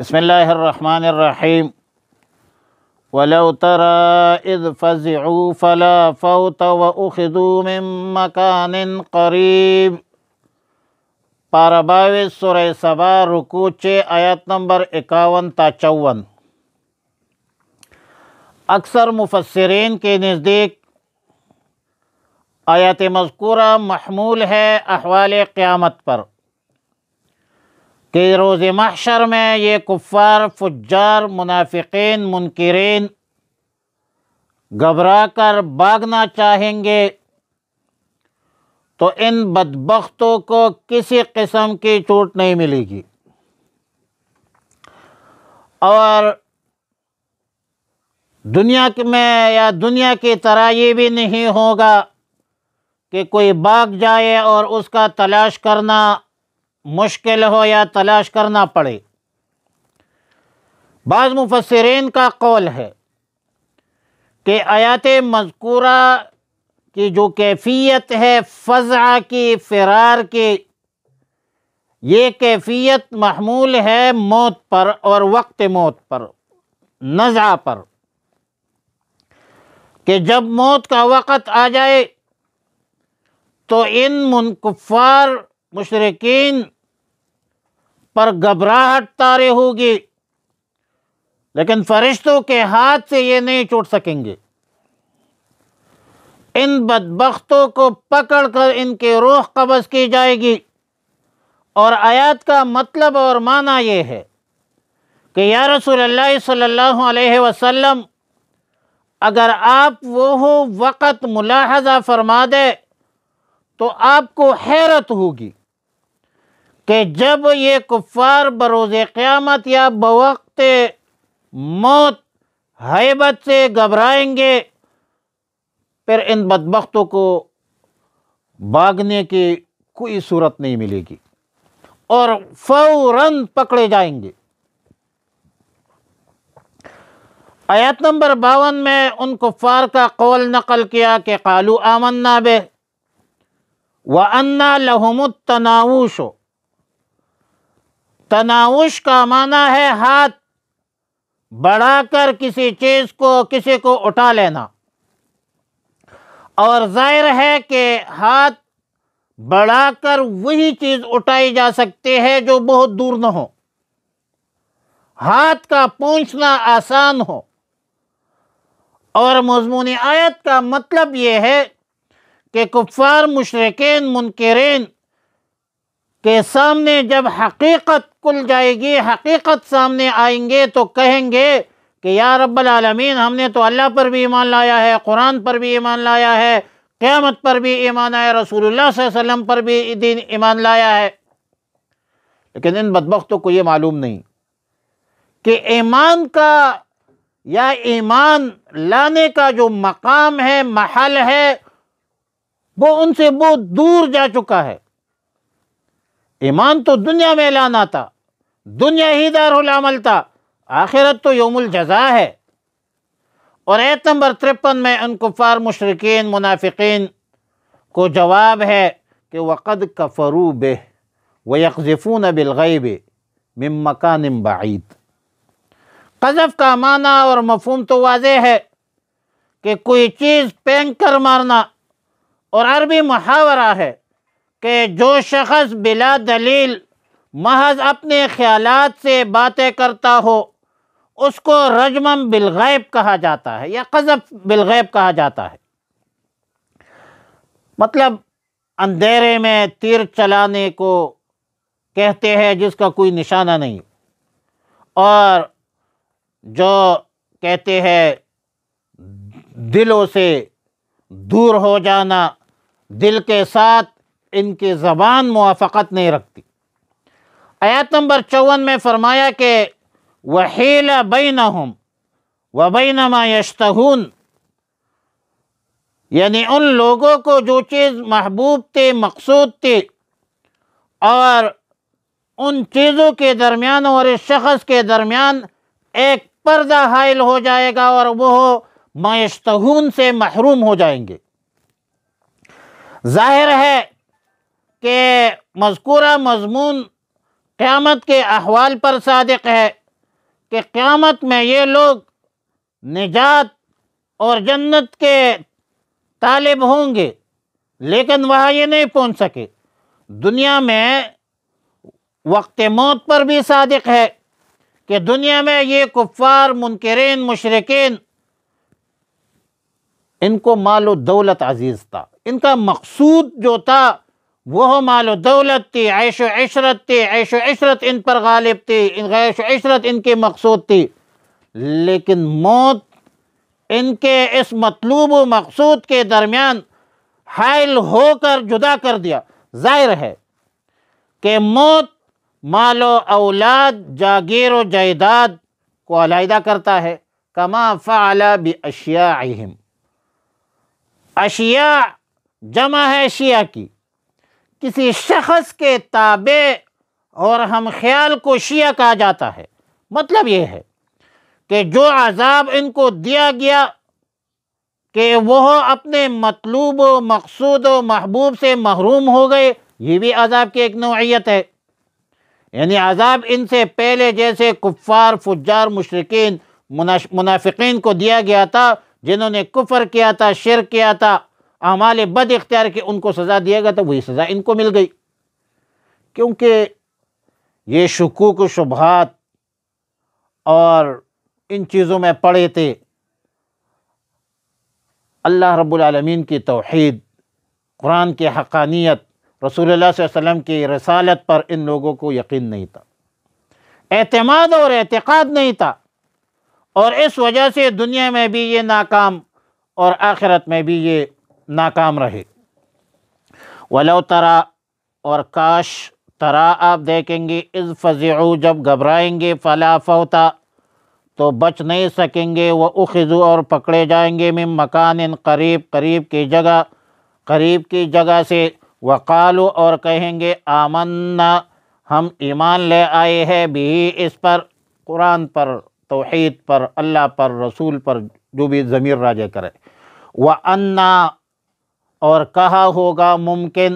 بسم اللہ الرحمن الرحیم ولافی فلا فو تو خدو ممکان قریب سورہ سبا رکو رکوچ آیت نمبر اکاون تا چون اکثر مفسرین کے نزدیک آیت مذکورہ محمول ہے احوال قیامت پر کہ روز محشر میں یہ کفار فجار منافقین منکرین گھبرا کر بھاگنا چاہیں گے تو ان بدبختوں کو کسی قسم کی چوٹ نہیں ملے گی اور دنیا میں یا دنیا کی طرح یہ بھی نہیں ہوگا کہ کوئی باغ جائے اور اس کا تلاش کرنا مشکل ہو یا تلاش کرنا پڑے بعض مفسرین کا قول ہے کہ آیات مذکورہ کی جو کیفیت ہے فضا کی فرار کی یہ کیفیت محمول ہے موت پر اور وقت موت پر نزع پر کہ جب موت کا وقت آ جائے تو ان منکفار مشرقین پر گھبراہٹ تارے ہوگی لیکن فرشتوں کے ہاتھ سے یہ نہیں چھوٹ سکیں گے ان بدبختوں کو پکڑ کر ان کے روح قبض کی جائے گی اور آیات کا مطلب اور معنی یہ ہے کہ یا رسول اللہ صلی اللہ علیہ وسلم اگر آپ وہ وقت ملاحظہ فرما دے تو آپ کو حیرت ہوگی کہ جب یہ کفار بروز قیامت یا بوقت موت حیبت سے گھبرائیں گے پھر ان بدبختوں کو بھاگنے کی کوئی صورت نہیں ملے گی اور فوراً پکڑے جائیں گے آیت نمبر باون میں ان کفار کا قول نقل کیا کہ قالو آمنا بے و لَهُمُ لہوم ہو تناوش کا معنی ہے ہاتھ بڑھا کر کسی چیز کو کسی کو اٹھا لینا اور ظاہر ہے کہ ہاتھ بڑھا کر وہی چیز اٹھائی جا سکتی ہے جو بہت دور نہ ہو ہاتھ کا پہنچنا آسان ہو اور مضمون آیت کا مطلب یہ ہے کہ کفار مشرقین منکرین کے سامنے جب حقیقت کل جائے گی حقیقت سامنے آئیں گے تو کہیں گے کہ یا رب العالمین ہم نے تو اللہ پر بھی ایمان لایا ہے قرآن پر بھی ایمان لایا ہے قیامت پر بھی ایمان آیا رسول اللہ صلی اللہ علیہ وسلم پر بھی دین ایمان لایا ہے لیکن ان بدبختوں کو یہ معلوم نہیں کہ ایمان کا یا ایمان لانے کا جو مقام ہے محل ہے وہ ان سے بہت دور جا چکا ہے ایمان تو دنیا میں لانا تھا دنیا ہی دار العمل تھا آخرت تو یوم الجزا ہے اور ایت نمبر ترپن میں ان کفار مشرقین منافقین کو جواب ہے کہ وَقَدْ كَفَرُوا بِهِ وَيَقْزِفُونَ بِالْغَيْبِ مِمْ اب بَعِيدٍ قذف کا معنی اور مفہوم تو واضح ہے کہ کوئی چیز پینک کر مارنا اور عربی محاورہ ہے کہ جو شخص بلا دلیل محض اپنے خیالات سے باتیں کرتا ہو اس کو رجمم بالغیب کہا جاتا ہے یا قذف بالغیب کہا جاتا ہے مطلب اندھیرے میں تیر چلانے کو کہتے ہیں جس کا کوئی نشانہ نہیں اور جو کہتے ہیں دلوں سے دور ہو جانا دل کے ساتھ ان کی زبان موافقت نہیں رکھتی آیات نمبر چون میں فرمایا کہ وحیل بینہم بین ہم و بینما یعنی ان لوگوں کو جو چیز محبوب تھی مقصود تھی اور ان چیزوں کے درمیان اور اس شخص کے درمیان ایک پردہ حائل ہو جائے گا اور وہ مایشتہون سے محروم ہو جائیں گے ظاہر ہے کہ مذکورہ مضمون قیامت کے احوال پر صادق ہے کہ قیامت میں یہ لوگ نجات اور جنت کے طالب ہوں گے لیکن وہاں یہ نہیں پہنچ سکے دنیا میں وقت موت پر بھی صادق ہے کہ دنیا میں یہ کفار منکرین مشرقین ان کو مال و دولت عزیز تھا ان کا مقصود جو تھا وہ مال و دولت تھی عیش و عشرت تھی عیش و عشرت ان پر غالب تھی عیش و عشرت ان کی مقصود تھی لیکن موت ان کے اس مطلوب و مقصود کے درمیان حائل ہو کر جدا کر دیا ظاہر ہے کہ موت مال و اولاد جاگیر و جائیداد کو علیحدہ کرتا ہے کما فعلا بی اشیاء اہم جمع ہے اشیاء کی کسی شخص کے تابع اور ہم خیال کو شیعہ کہا جاتا ہے مطلب یہ ہے کہ جو عذاب ان کو دیا گیا کہ وہ اپنے مطلوب و مقصود و محبوب سے محروم ہو گئے یہ بھی عذاب کی ایک نوعیت ہے یعنی عذاب ان سے پہلے جیسے کفار فجار مشرقین منافقین کو دیا گیا تھا جنہوں نے کفر کیا تھا شرک کیا تھا اعمال بد اختیار کے ان کو سزا دیا گا تو وہی سزا ان کو مل گئی کیونکہ یہ شکوک و شبہات اور ان چیزوں میں پڑے تھے اللہ رب العالمین کی توحید قرآن کی حقانیت رسول اللہ صلی اللہ علیہ وسلم کی رسالت پر ان لوگوں کو یقین نہیں تھا اعتماد اور اعتقاد نہیں تھا اور اس وجہ سے دنیا میں بھی یہ ناکام اور آخرت میں بھی یہ ناکام رہے ولو ترا اور کاش ترا آپ دیکھیں گے از فضیو جب گھبرائیں گے فلا فوتا تو بچ نہیں سکیں گے وہ اخذو اور پکڑے جائیں گے میں مکان قریب قریب کی جگہ قریب کی جگہ سے وقالو اور کہیں گے آمنا ہم ایمان لے آئے ہیں بھی اس پر قرآن پر توحید پر اللہ پر رسول پر جو بھی ضمیر راجے کرے وہ انا اور کہا ہوگا ممکن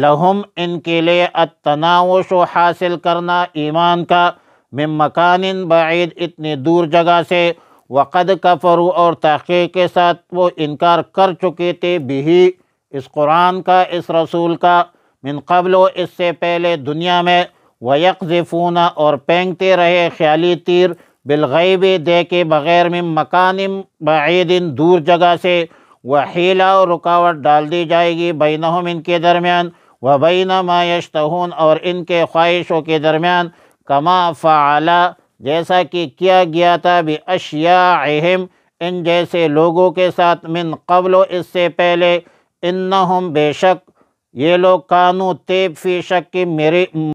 لہم ان کے لیے التناوش و حاصل کرنا ایمان کا من مکان بعید اتنی دور جگہ سے وقد کفرو اور تحقیق کے ساتھ وہ انکار کر چکے تھے بھی اس قرآن کا اس رسول کا من قبل و اس سے پہلے دنیا میں ویک اور پینگتے رہے خیالی تیر بالغیب دے کے بغیر مکان بعید دور جگہ سے وہ ہیلا رکاوٹ ڈال دی جائے گی بینہم ان کے درمیان ما یشتہون اور ان کے خواہشوں کے درمیان کما فعلا جیسا کہ کیا گیا تھا بھی اشیا ان جیسے لوگوں کے ساتھ من قبل و اس سے پہلے انہم بے شک یہ لوگ کانو تیب فی شک کی میری